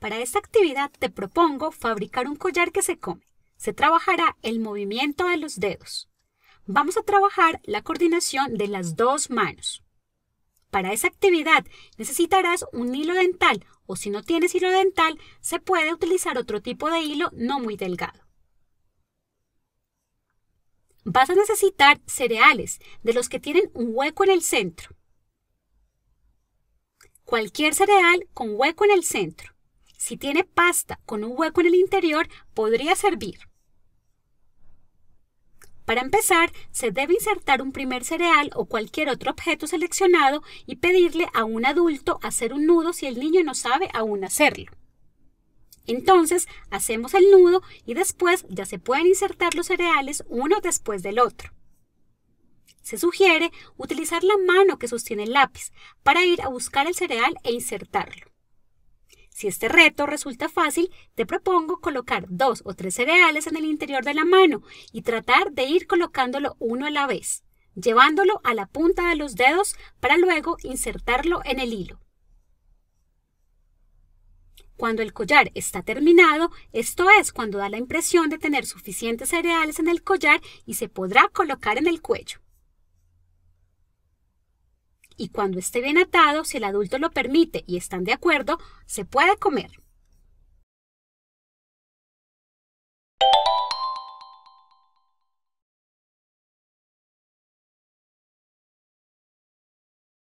Para esta actividad te propongo fabricar un collar que se come. Se trabajará el movimiento de los dedos. Vamos a trabajar la coordinación de las dos manos. Para esta actividad necesitarás un hilo dental o si no tienes hilo dental se puede utilizar otro tipo de hilo no muy delgado. Vas a necesitar cereales de los que tienen un hueco en el centro. Cualquier cereal con hueco en el centro. Si tiene pasta con un hueco en el interior, podría servir. Para empezar, se debe insertar un primer cereal o cualquier otro objeto seleccionado y pedirle a un adulto hacer un nudo si el niño no sabe aún hacerlo. Entonces, hacemos el nudo y después ya se pueden insertar los cereales uno después del otro. Se sugiere utilizar la mano que sostiene el lápiz para ir a buscar el cereal e insertarlo. Si este reto resulta fácil, te propongo colocar dos o tres cereales en el interior de la mano y tratar de ir colocándolo uno a la vez, llevándolo a la punta de los dedos para luego insertarlo en el hilo. Cuando el collar está terminado, esto es cuando da la impresión de tener suficientes cereales en el collar y se podrá colocar en el cuello y cuando esté bien atado, si el adulto lo permite y están de acuerdo, se puede comer.